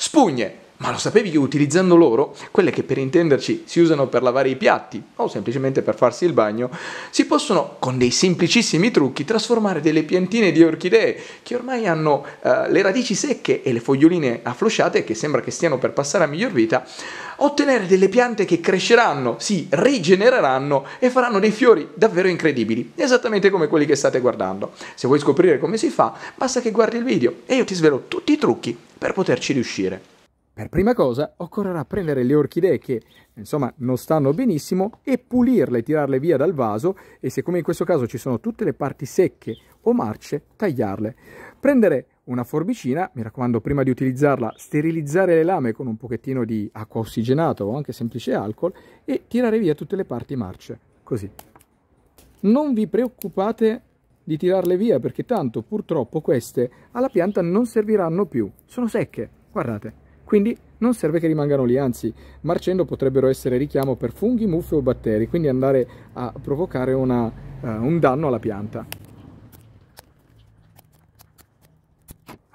Spójnie. Ma lo sapevi che utilizzando loro, quelle che per intenderci si usano per lavare i piatti o semplicemente per farsi il bagno, si possono con dei semplicissimi trucchi trasformare delle piantine di orchidee che ormai hanno eh, le radici secche e le foglioline afflosciate che sembra che stiano per passare a miglior vita, ottenere delle piante che cresceranno, si rigenereranno e faranno dei fiori davvero incredibili, esattamente come quelli che state guardando. Se vuoi scoprire come si fa, basta che guardi il video e io ti svelo tutti i trucchi per poterci riuscire. Per prima cosa occorrerà prendere le orchidee che insomma non stanno benissimo e pulirle, tirarle via dal vaso e siccome in questo caso ci sono tutte le parti secche o marce, tagliarle. Prendere una forbicina, mi raccomando prima di utilizzarla sterilizzare le lame con un pochettino di acqua ossigenata o anche semplice alcol e tirare via tutte le parti marce, così. Non vi preoccupate di tirarle via perché tanto purtroppo queste alla pianta non serviranno più, sono secche, guardate quindi non serve che rimangano lì, anzi marcendo potrebbero essere richiamo per funghi, muffe o batteri, quindi andare a provocare una, uh, un danno alla pianta.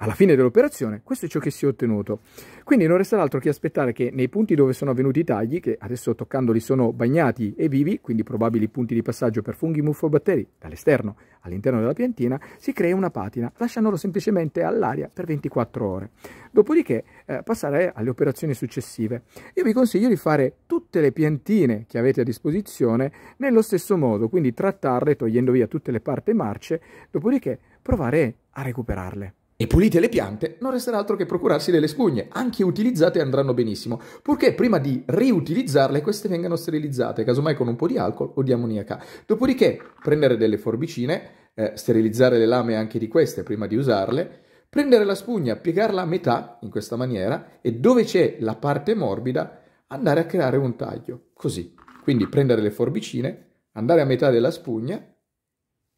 Alla fine dell'operazione questo è ciò che si è ottenuto. Quindi non resta altro che aspettare che nei punti dove sono avvenuti i tagli, che adesso toccandoli sono bagnati e vivi, quindi probabili punti di passaggio per funghi, muffo batteri dall'esterno all'interno della piantina, si crea una patina, lasciandolo semplicemente all'aria per 24 ore. Dopodiché eh, passare alle operazioni successive. Io vi consiglio di fare tutte le piantine che avete a disposizione nello stesso modo, quindi trattarle togliendo via tutte le parti marce, dopodiché provare a recuperarle. E pulite le piante, non resterà altro che procurarsi delle spugne, anche utilizzate andranno benissimo, purché prima di riutilizzarle queste vengano sterilizzate, casomai con un po' di alcol o di ammoniaca. Dopodiché prendere delle forbicine, eh, sterilizzare le lame anche di queste prima di usarle, prendere la spugna, piegarla a metà in questa maniera e dove c'è la parte morbida andare a creare un taglio, così. Quindi prendere le forbicine, andare a metà della spugna,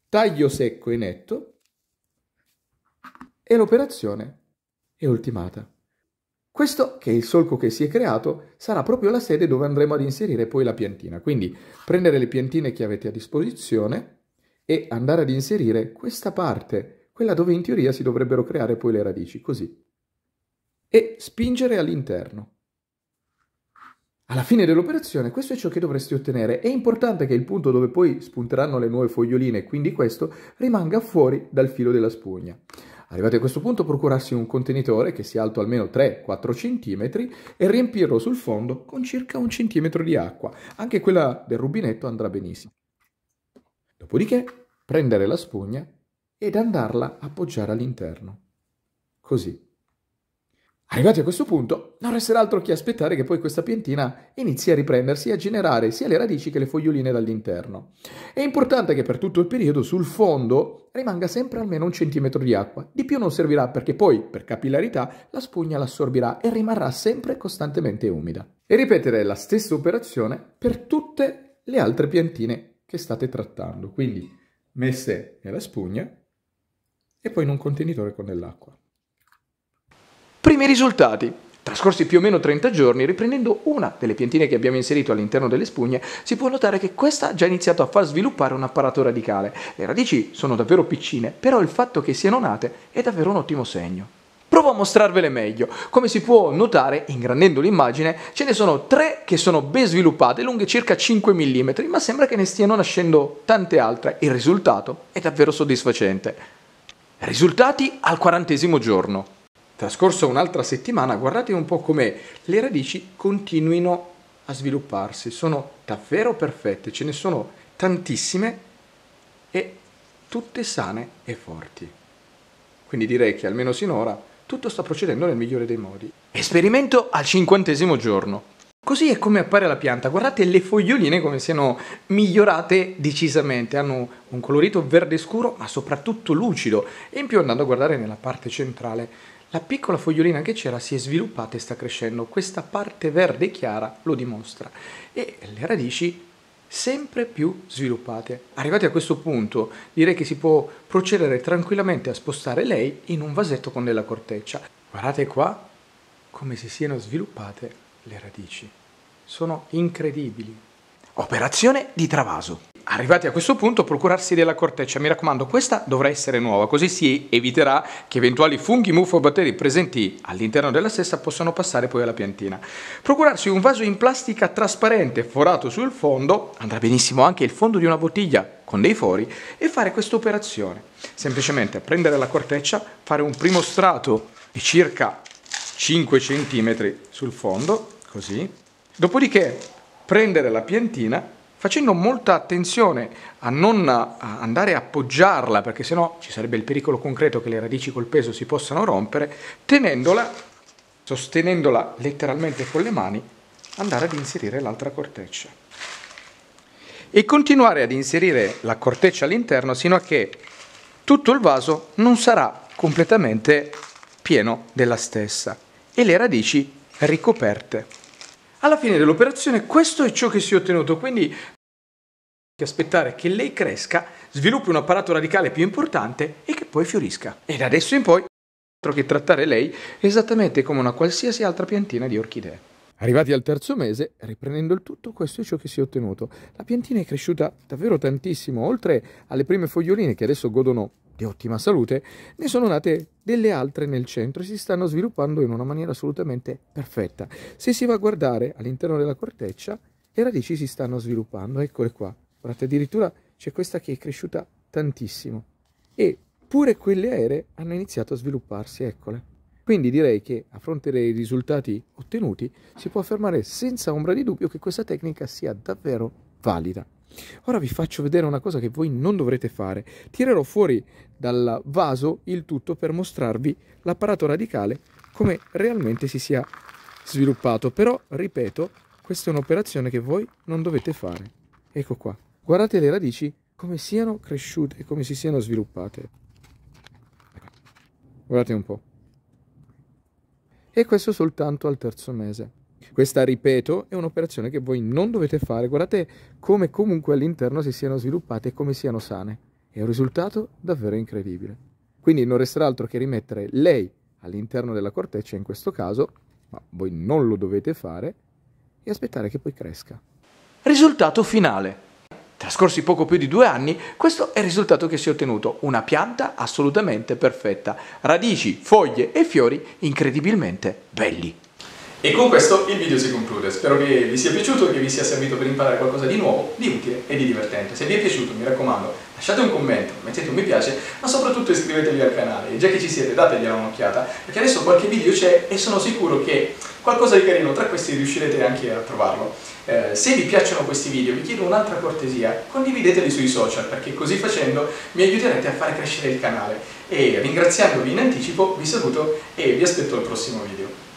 taglio secco e netto e l'operazione è ultimata. Questo, che è il solco che si è creato, sarà proprio la sede dove andremo ad inserire poi la piantina. Quindi prendere le piantine che avete a disposizione e andare ad inserire questa parte, quella dove in teoria si dovrebbero creare poi le radici, così. E spingere all'interno. Alla fine dell'operazione questo è ciò che dovresti ottenere. È importante che il punto dove poi spunteranno le nuove foglioline, quindi questo, rimanga fuori dal filo della spugna. Arrivati a questo punto procurarsi un contenitore che sia alto almeno 3-4 cm e riempirlo sul fondo con circa un centimetro di acqua. Anche quella del rubinetto andrà benissimo. Dopodiché prendere la spugna ed andarla a appoggiare all'interno. Così. Arrivati a questo punto, non resterà altro che aspettare che poi questa piantina inizi a riprendersi e a generare sia le radici che le foglioline dall'interno. È importante che per tutto il periodo sul fondo rimanga sempre almeno un centimetro di acqua. Di più non servirà perché poi, per capillarità, la spugna l'assorbirà e rimarrà sempre costantemente umida. E ripetere la stessa operazione per tutte le altre piantine che state trattando. Quindi messe nella spugna e poi in un contenitore con dell'acqua. Primi risultati. Trascorsi più o meno 30 giorni, riprendendo una delle piantine che abbiamo inserito all'interno delle spugne, si può notare che questa ha già iniziato a far sviluppare un apparato radicale. Le radici sono davvero piccine, però il fatto che siano nate è davvero un ottimo segno. Provo a mostrarvele meglio. Come si può notare, ingrandendo l'immagine, ce ne sono tre che sono ben sviluppate, lunghe circa 5 mm, ma sembra che ne stiano nascendo tante altre. Il risultato è davvero soddisfacente. Risultati al quarantesimo giorno trascorsa un'altra settimana, guardate un po' come le radici continuino a svilupparsi, sono davvero perfette, ce ne sono tantissime e tutte sane e forti. Quindi direi che almeno sinora tutto sta procedendo nel migliore dei modi. Esperimento al cinquantesimo giorno. Così è come appare la pianta, guardate le foglioline come siano migliorate decisamente, hanno un colorito verde scuro ma soprattutto lucido e in più andando a guardare nella parte centrale la piccola fogliolina che c'era si è sviluppata e sta crescendo, questa parte verde chiara lo dimostra e le radici sempre più sviluppate. Arrivati a questo punto direi che si può procedere tranquillamente a spostare lei in un vasetto con della corteccia. Guardate qua come si siano sviluppate le radici. Sono incredibili. Operazione di travaso arrivati a questo punto procurarsi della corteccia, mi raccomando questa dovrà essere nuova, così si eviterà che eventuali funghi, muffe o batteri presenti all'interno della stessa possano passare poi alla piantina. Procurarsi un vaso in plastica trasparente forato sul fondo, andrà benissimo anche il fondo di una bottiglia con dei fori e fare questa operazione, semplicemente prendere la corteccia, fare un primo strato di circa 5 cm sul fondo, così, dopodiché prendere la piantina facendo molta attenzione a non eh, andare a appoggiarla, perché sennò ci sarebbe il pericolo concreto che le radici col peso si possano rompere, tenendola, sostenendola letteralmente con le mani, andare ad inserire l'altra corteccia. E continuare ad inserire la corteccia all'interno sino a che tutto il vaso non sarà completamente pieno della stessa e le radici ricoperte. Alla fine dell'operazione questo è ciò che si è ottenuto, quindi che aspettare che lei cresca, sviluppi un apparato radicale più importante e che poi fiorisca. E da adesso in poi, altro che trattare lei esattamente come una qualsiasi altra piantina di orchidee. Arrivati al terzo mese, riprendendo il tutto, questo è ciò che si è ottenuto. La piantina è cresciuta davvero tantissimo, oltre alle prime foglioline che adesso godono di ottima salute, ne sono nate delle altre nel centro e si stanno sviluppando in una maniera assolutamente perfetta. Se si va a guardare all'interno della corteccia, le radici si stanno sviluppando, eccole qua. Guardate, addirittura c'è questa che è cresciuta tantissimo e pure quelle aeree hanno iniziato a svilupparsi, eccole. Quindi direi che a fronte dei risultati ottenuti si può affermare senza ombra di dubbio che questa tecnica sia davvero valida. Ora vi faccio vedere una cosa che voi non dovrete fare. Tirerò fuori dal vaso il tutto per mostrarvi l'apparato radicale come realmente si sia sviluppato. Però, ripeto, questa è un'operazione che voi non dovete fare. Ecco qua. Guardate le radici come siano cresciute e come si siano sviluppate. Guardate un po'. E questo soltanto al terzo mese. Questa, ripeto, è un'operazione che voi non dovete fare. Guardate come comunque all'interno si siano sviluppate e come siano sane. È un risultato davvero incredibile. Quindi non resterà altro che rimettere lei all'interno della corteccia in questo caso, ma voi non lo dovete fare, e aspettare che poi cresca. Risultato finale. Trascorsi poco più di due anni, questo è il risultato che si è ottenuto, una pianta assolutamente perfetta, radici, foglie e fiori incredibilmente belli. E con questo il video si conclude, spero che vi sia piaciuto e che vi sia servito per imparare qualcosa di nuovo, di utile e di divertente. Se vi è piaciuto mi raccomando lasciate un commento, mettete un mi piace, ma soprattutto iscrivetevi al canale e già che ci siete dategli un'occhiata perché adesso qualche video c'è e sono sicuro che qualcosa di carino tra questi riuscirete anche a trovarlo. Eh, se vi piacciono questi video vi chiedo un'altra cortesia, condivideteli sui social perché così facendo mi aiuterete a fare crescere il canale e ringraziandovi in anticipo vi saluto e vi aspetto al prossimo video.